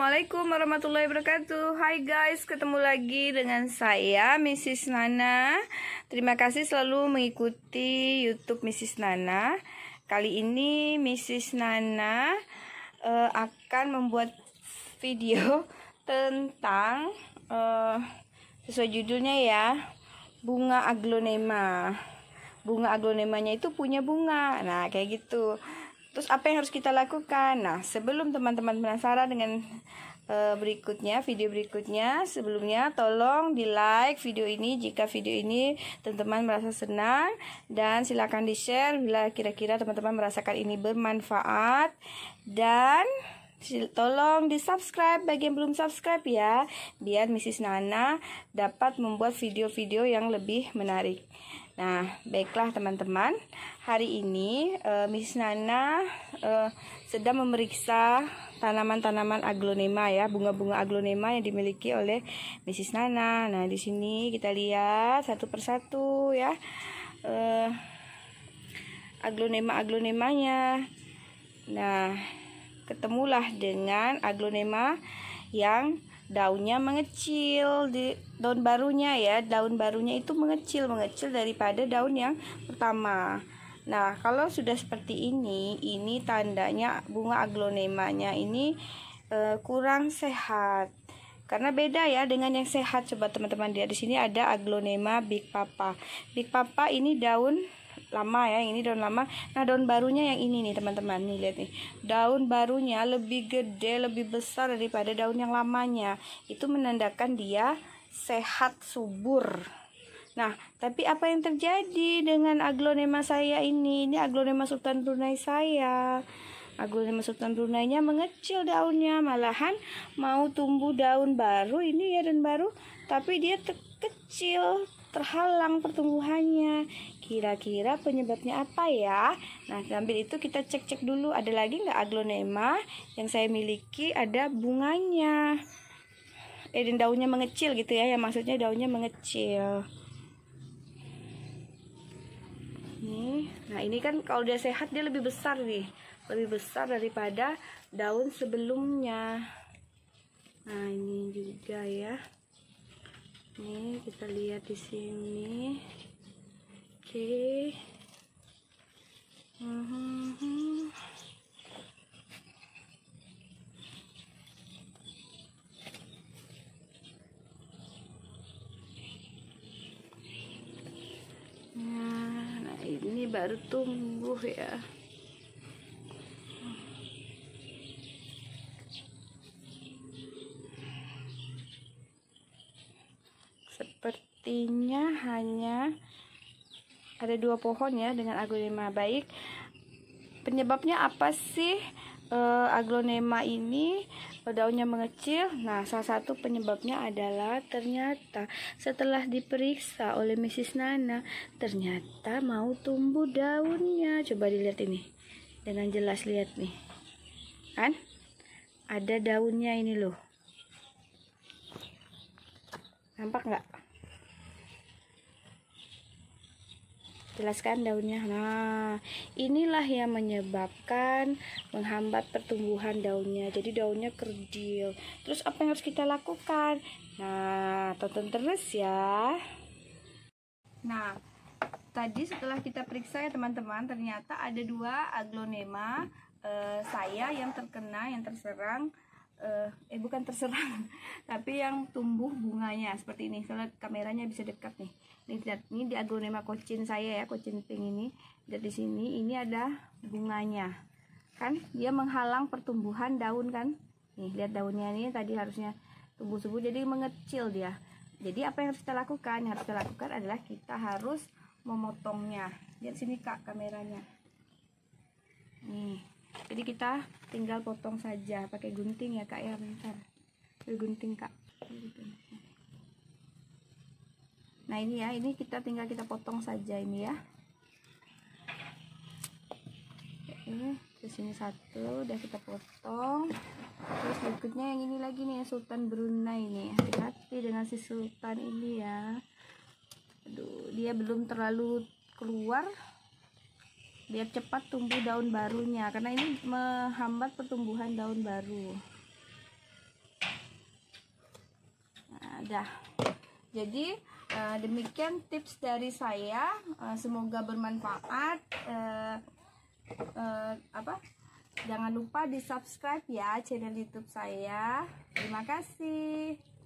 Assalamualaikum warahmatullahi wabarakatuh Hai guys, ketemu lagi dengan saya Mrs. Nana Terima kasih selalu mengikuti Youtube Mrs. Nana Kali ini Mrs. Nana uh, akan membuat video tentang uh, Sesuai judulnya ya Bunga aglonema Bunga aglonemanya itu punya bunga Nah kayak gitu Terus apa yang harus kita lakukan? Nah, sebelum teman-teman penasaran dengan uh, berikutnya, video berikutnya, sebelumnya tolong di like video ini jika video ini teman-teman merasa senang dan silakan di share bila kira-kira teman-teman merasakan ini bermanfaat dan Tolong di subscribe bagi yang belum subscribe ya, biar Mrs. Nana dapat membuat video-video yang lebih menarik. Nah, baiklah teman-teman, hari ini uh, eh, Mrs. Nana uh, sedang memeriksa tanaman-tanaman aglonema ya, bunga-bunga aglonema yang dimiliki oleh Mrs. Nana. Nah, di sini kita lihat satu persatu ya. Uh, eh, aglonema aglonemanya. Nah, ketemulah dengan aglonema yang daunnya mengecil di daun barunya ya daun barunya itu mengecil mengecil daripada daun yang pertama nah kalau sudah seperti ini ini tandanya bunga aglonemanya ini uh, kurang sehat karena beda ya dengan yang sehat coba teman-teman lihat di sini ada aglonema big papa big papa ini daun lama ya ini daun lama nah daun barunya yang ini nih teman-teman nih lihat nih daun barunya lebih gede lebih besar daripada daun yang lamanya itu menandakan dia sehat subur Nah, tapi apa yang terjadi dengan aglonema saya ini? Ini aglonema Sultan Brunei saya. Aglonema Sultan Brunei-nya mengecil daunnya, malahan mau tumbuh daun baru ini ya daun baru, tapi dia kecil, terhalang pertumbuhannya. Kira-kira penyebabnya apa ya? Nah, sambil itu kita cek-cek dulu ada lagi nggak aglonema yang saya miliki ada bunganya. Eh, dan daunnya mengecil gitu ya, Yang maksudnya daunnya mengecil. Ini, nah ini kan kalau dia sehat dia lebih besar nih, lebih besar daripada daun sebelumnya. Nah, ini juga ya. Ini kita lihat di sini okay Nah, -hmm. nah ini baru tumbuh ya sepertinya hanya ada dua pohon ya dengan aglonema baik penyebabnya apa sih e, aglonema ini eh, daunnya mengecil nah salah satu penyebabnya adalah ternyata setelah diperiksa oleh Mrs. Nana ternyata mau tumbuh daunnya coba dilihat ini dengan jelas lihat nih kan ada daunnya ini loh nampak nggak jelaskan daunnya. Nah, inilah yang menyebabkan menghambat pertumbuhan daunnya. Jadi daunnya kerdil. Terus apa yang harus kita lakukan? Nah, tonton terus ya. Nah, tadi setelah kita periksa ya teman-teman, ternyata ada dua aglonema eh, saya yang terkena, yang terserang uh, eh bukan terserang tapi yang tumbuh bunganya seperti ini kalau kameranya bisa dekat nih ini lihat ini di aglonema kocin saya ya kocin pink ini lihat di sini ini ada bunganya kan dia menghalang pertumbuhan daun kan nih lihat daunnya ini tadi harusnya tumbuh subur jadi mengecil dia jadi apa yang harus kita lakukan yang harus kita lakukan adalah kita harus memotongnya lihat sini kak kameranya jadi kita tinggal potong saja pakai gunting ya kak ya bentar gunting kak nah ini ya ini kita tinggal kita potong saja ini ya ini terus satu udah kita potong terus berikutnya yang ini lagi nih Sultan Brunei nih hati-hati dengan si Sultan ini ya aduh dia belum terlalu keluar biar cepat tumbuh daun barunya karena ini menghambat pertumbuhan daun baru nah, dah jadi uh, demikian tips dari saya uh, semoga bermanfaat uh, uh, apa jangan lupa di subscribe ya channel youtube saya terima kasih